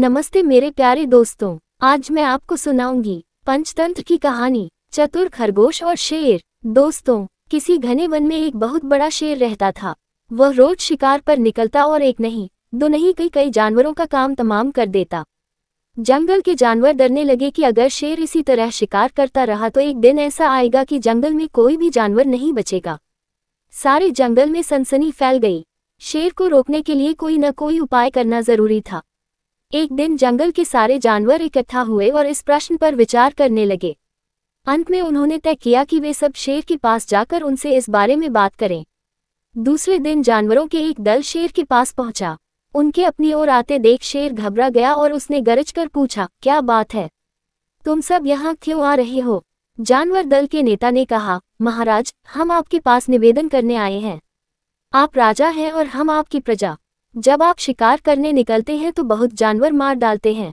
नमस्ते मेरे प्यारे दोस्तों आज मैं आपको सुनाऊंगी पंचतंत्र की कहानी चतुर खरगोश और शेर दोस्तों किसी घने वन में एक बहुत बड़ा शेर रहता था वह रोज शिकार पर निकलता और एक नहीं दो नहीं कई कई जानवरों का काम तमाम कर देता जंगल के जानवर डरने लगे कि अगर शेर इसी तरह शिकार करता रहा तो एक दिन ऐसा आएगा कि जंगल में कोई भी जानवर नहीं बचेगा सारे जंगल में सनसनी फैल गई शेर को रोकने के लिए कोई न कोई उपाय करना जरूरी था एक दिन जंगल के सारे जानवर इकट्ठा हुए और इस प्रश्न पर विचार करने लगे अंत में उन्होंने तय किया कि वे सब शेर के पास जाकर उनसे इस बारे में बात करें दूसरे दिन जानवरों के एक दल शेर के पास पहुंचा उनके अपनी ओर आते देख शेर घबरा गया और उसने गरज कर पूछा क्या बात है तुम सब यहाँ क्यों आ रहे हो जानवर दल के नेता ने कहा महाराज हम आपके पास निवेदन करने आए हैं आप राजा हैं और हम आपकी प्रजा जब आप शिकार करने निकलते हैं तो बहुत जानवर मार डालते हैं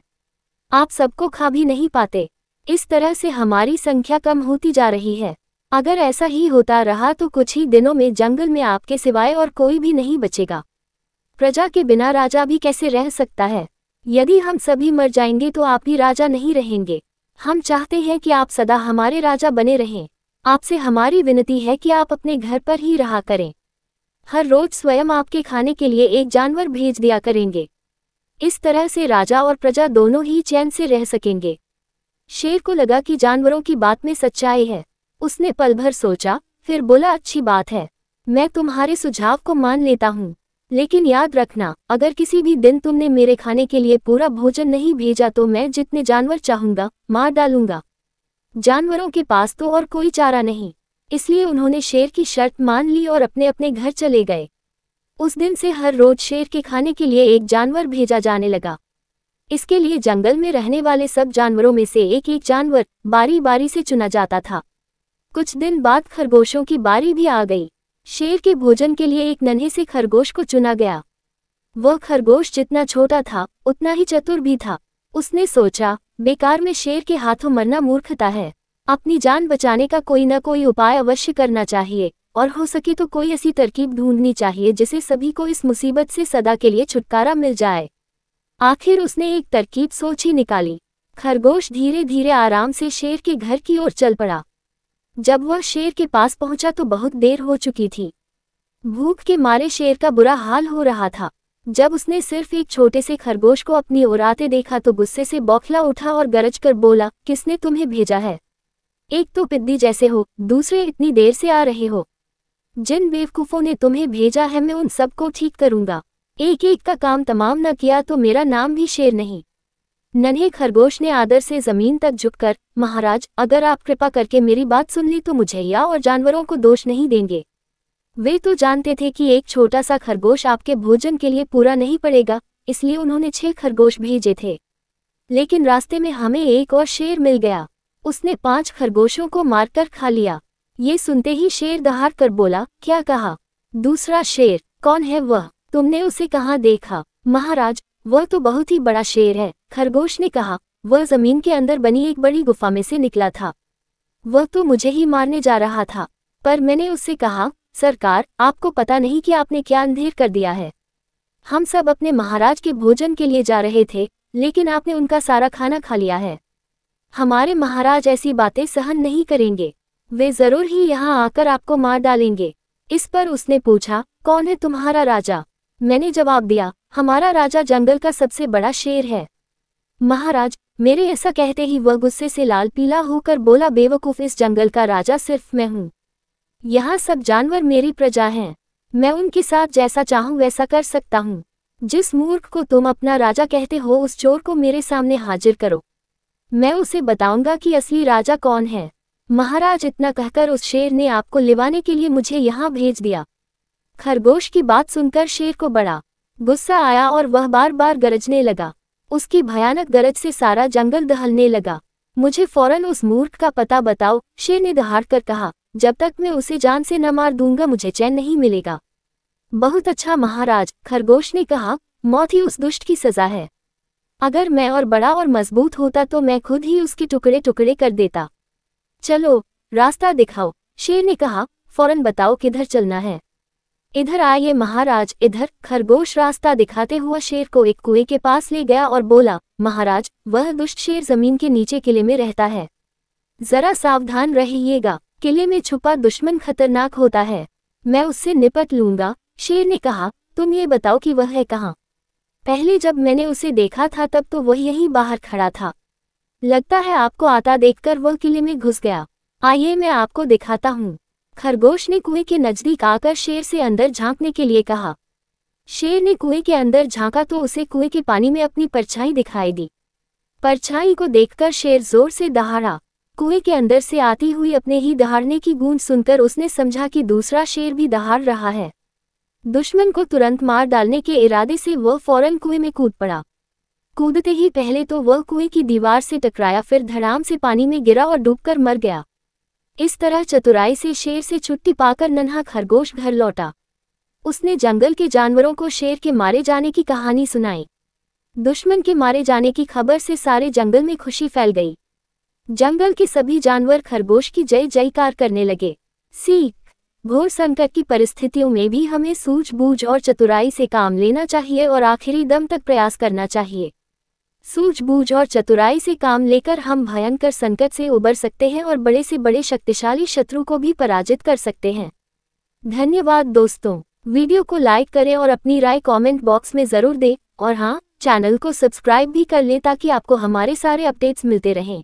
आप सबको खा भी नहीं पाते इस तरह से हमारी संख्या कम होती जा रही है अगर ऐसा ही होता रहा तो कुछ ही दिनों में जंगल में आपके सिवाय और कोई भी नहीं बचेगा प्रजा के बिना राजा भी कैसे रह सकता है यदि हम सभी मर जाएंगे तो आप भी राजा नहीं रहेंगे हम चाहते हैं कि आप सदा हमारे राजा बने रहें आपसे हमारी विनती है कि आप अपने घर पर ही रहा करें हर रोज स्वयं आपके खाने के लिए एक जानवर भेज दिया करेंगे इस तरह से राजा और प्रजा दोनों ही चैन से रह सकेंगे शेर को लगा कि जानवरों की बात में सच्चाई है उसने पल भर सोचा फिर बोला अच्छी बात है मैं तुम्हारे सुझाव को मान लेता हूँ लेकिन याद रखना अगर किसी भी दिन तुमने मेरे खाने के लिए पूरा भोजन नहीं भेजा तो मैं जितने जानवर चाहूंगा मार डालूंगा जानवरों के पास तो और कोई चारा नहीं इसलिए उन्होंने शेर की शर्त मान ली और अपने अपने घर चले गए उस दिन से हर रोज शेर के खाने के लिए एक जानवर भेजा जाने लगा इसके लिए जंगल में रहने वाले सब जानवरों में से एक एक जानवर बारी बारी से चुना जाता था कुछ दिन बाद खरगोशों की बारी भी आ गई शेर के भोजन के लिए एक नन्हे से खरगोश को चुना गया वह खरगोश जितना छोटा था उतना ही चतुर भी था उसने सोचा बेकार में शेर के हाथों मरना मूर्खता है अपनी जान बचाने का कोई न कोई उपाय अवश्य करना चाहिए और हो सके तो कोई ऐसी तरकीब ढूंढनी चाहिए जिसे सभी को इस मुसीबत से सदा के लिए छुटकारा मिल जाए आखिर उसने एक तरकीब सोच ही निकाली खरगोश धीरे धीरे आराम से शेर के घर की ओर चल पड़ा जब वह शेर के पास पहुंचा तो बहुत देर हो चुकी थी भूख के मारे शेर का बुरा हाल हो रहा था जब उसने सिर्फ एक छोटे से खरगोश को अपनी ओर आते देखा तो गुस्से से बौखला उठा और गरज कर बोला किसने तुम्हें भेजा है एक तो पिद्दी जैसे हो दूसरे इतनी देर से आ रहे हो जिन बेवकूफ़ों ने तुम्हें भेजा है मैं उन सबको ठीक करूंगा एक एक का काम तमाम न किया तो मेरा नाम भी शेर नहीं नन्हे खरगोश ने आदर से जमीन तक झुककर महाराज अगर आप कृपा करके मेरी बात सुन ली तो मुझे या और जानवरों को दोष नहीं देंगे वे तो जानते थे कि एक छोटा सा खरगोश आपके भोजन के लिए पूरा नहीं पड़ेगा इसलिए उन्होंने छह खरगोश भेजे थे लेकिन रास्ते में हमें एक और शेर मिल गया उसने पांच खरगोशों को मारकर खा लिया ये सुनते ही शेर दहार कर बोला क्या कहा दूसरा शेर कौन है वह तुमने उसे कहाँ देखा महाराज वह तो बहुत ही बड़ा शेर है खरगोश ने कहा वह जमीन के अंदर बनी एक बड़ी गुफा में से निकला था वह तो मुझे ही मारने जा रहा था पर मैंने उससे कहा सरकार आपको पता नहीं कि आपने क्या अंधेर कर दिया है हम सब अपने महाराज के भोजन के लिए जा रहे थे लेकिन आपने उनका सारा खाना खा लिया है हमारे महाराज ऐसी बातें सहन नहीं करेंगे वे जरूर ही यहाँ आकर आपको मार डालेंगे इस पर उसने पूछा कौन है तुम्हारा राजा मैंने जवाब दिया हमारा राजा जंगल का सबसे बड़ा शेर है महाराज मेरे ऐसा कहते ही वह गुस्से से लाल पीला होकर बोला बेवकूफ इस जंगल का राजा सिर्फ मैं हूँ यहाँ सब जानवर मेरी प्रजा हैं मैं उनके साथ जैसा चाहूँ वैसा कर सकता हूँ जिस मूर्ख को तुम अपना राजा कहते हो उस चोर को मेरे सामने हाजिर करो मैं उसे बताऊंगा कि असली राजा कौन है महाराज इतना कहकर उस शेर ने आपको लिवाने के लिए मुझे यहाँ भेज दिया खरगोश की बात सुनकर शेर को बड़ा गुस्सा आया और वह बार बार गरजने लगा उसकी भयानक गरज से सारा जंगल दहलने लगा मुझे फौरन उस मूर्ख का पता बताओ शेर ने दहाड़ कर कहा जब तक मैं उसे जान से न मार दूंगा मुझे चैन नहीं मिलेगा बहुत अच्छा महाराज खरगोश ने कहा मौत ही उस दुष्ट की सजा है अगर मैं और बड़ा और मजबूत होता तो मैं खुद ही उसके टुकड़े टुकड़े कर देता चलो रास्ता दिखाओ शेर ने कहा फौरन बताओ किधर चलना है इधर आइए महाराज इधर खरगोश रास्ता दिखाते हुआ शेर को एक कुएं के पास ले गया और बोला महाराज वह दुष्ट शेर जमीन के नीचे किले में रहता है जरा सावधान रहिएगा किले में छुपा दुश्मन खतरनाक होता है मैं उससे निपट लूंगा शेर ने कहा तुम ये बताओ कि वह है कहाँ पहले जब मैंने उसे देखा था तब तो वह यहीं बाहर खड़ा था लगता है आपको आता देखकर वह किले में घुस गया आइए मैं आपको दिखाता हूँ खरगोश ने कुएं के नजदीक आकर शेर से अंदर झांकने के लिए कहा शेर ने कुएं के अंदर झांका तो उसे कुएं के पानी में अपनी परछाई दिखाई दी परछाई को देखकर शेर जोर से दहाड़ा कुएं के अंदर से आती हुई अपने ही दहाड़ने की गूंज सुनकर उसने समझा कि दूसरा शेर भी दहाड़ रहा है दुश्मन को तुरंत मार डालने के इरादे से वह फौरन कुएं में कूद पड़ा कूदते ही पहले तो वह कुएं की दीवार से टकराया फिर धड़ाम से पानी में गिरा और डूबकर मर गया इस तरह चतुराई से शेर से छुट्टी पाकर नन्हा खरगोश घर लौटा उसने जंगल के जानवरों को शेर के मारे जाने की कहानी सुनाई दुश्मन के मारे जाने की खबर से सारे जंगल में खुशी फैल गई जंगल के सभी जानवर खरगोश की जय जयकार करने लगे सीख घोर संकट की परिस्थितियों में भी हमें सूझबूझ और चतुराई से काम लेना चाहिए और आखिरी दम तक प्रयास करना चाहिए सूझबूझ और चतुराई से काम लेकर हम भयंकर संकट से उबर सकते हैं और बड़े से बड़े शक्तिशाली शत्रु को भी पराजित कर सकते हैं धन्यवाद दोस्तों वीडियो को लाइक करें और अपनी राय कमेंट बॉक्स में ज़रूर दें और हाँ चैनल को सब्सक्राइब भी कर लें ताकि आपको हमारे सारे अपडेट्स मिलते रहें